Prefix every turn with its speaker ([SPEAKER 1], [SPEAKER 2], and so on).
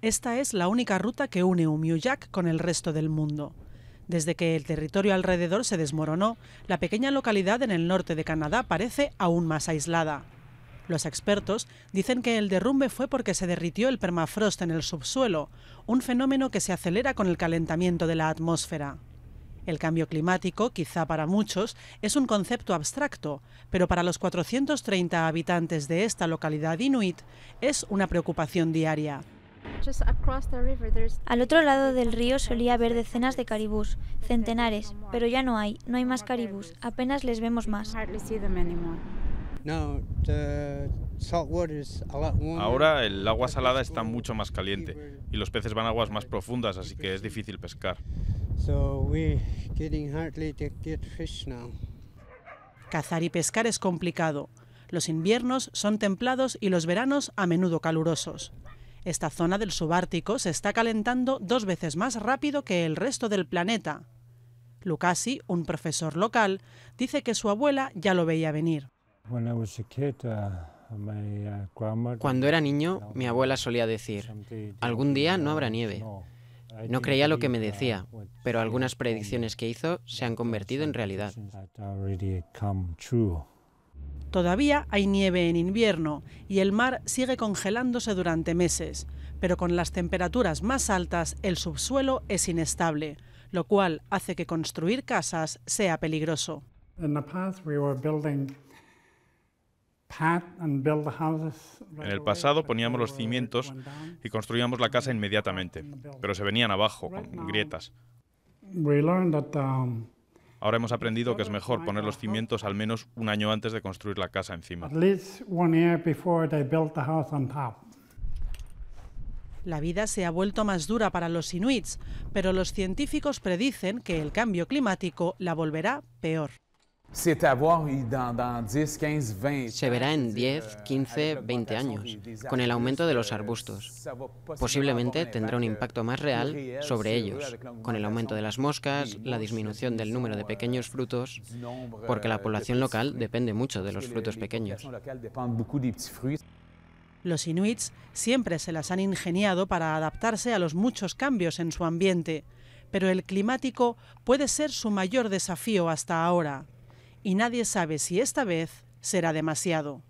[SPEAKER 1] Esta es la única ruta que une Umiuyak con el resto del mundo. Desde que el territorio alrededor se desmoronó, la pequeña localidad en el norte de Canadá parece aún más aislada. Los expertos dicen que el derrumbe fue porque se derritió el permafrost en el subsuelo, un fenómeno que se acelera con el calentamiento de la atmósfera. El cambio climático, quizá para muchos, es un concepto abstracto, pero para los 430 habitantes de esta localidad inuit es una preocupación diaria. Al otro lado del río solía haber decenas de
[SPEAKER 2] caribús, centenares, pero ya no hay, no hay más caribús, apenas les vemos más. Ahora
[SPEAKER 3] el agua salada está mucho más caliente y los peces van a aguas más profundas, así que es difícil pescar.
[SPEAKER 1] Cazar y pescar es complicado. Los inviernos son templados y los veranos a menudo calurosos. Esta zona del subártico se está calentando dos veces más rápido que el resto del planeta. Lucasi, un profesor local, dice que su abuela ya lo veía venir.
[SPEAKER 2] Uh, uh, Cuando era niño, mi abuela solía decir, algún día no habrá nieve. No creía lo que me decía, pero algunas predicciones que hizo se han convertido en realidad.
[SPEAKER 1] Todavía hay nieve en invierno y el mar sigue congelándose durante meses, pero con las temperaturas más altas el subsuelo es inestable, lo cual hace que construir casas sea peligroso. En
[SPEAKER 3] el pasado poníamos los cimientos y construíamos la casa inmediatamente, pero se venían abajo con grietas. Ahora hemos aprendido que es mejor poner los cimientos al menos un año antes de construir la casa encima.
[SPEAKER 1] La vida se ha vuelto más dura para los inuits, pero los científicos predicen que el cambio climático la volverá peor.
[SPEAKER 3] Se
[SPEAKER 2] verá en 10, 15, 20 años, con el ah, aumento de los euh, arbustos. Posiblemente tendrá un impacto más euh, real sobre ellos, con el aumento de las moscas, la disminución del número de pequeños frutos,
[SPEAKER 1] porque la población
[SPEAKER 2] local depende mucho de los frutos pequeños.
[SPEAKER 1] Los inuits siempre se las han ingeniado para adaptarse a los muchos cambios en su ambiente, pero el climático puede ser su mayor desafío hasta ahora y nadie sabe si esta vez
[SPEAKER 3] será demasiado.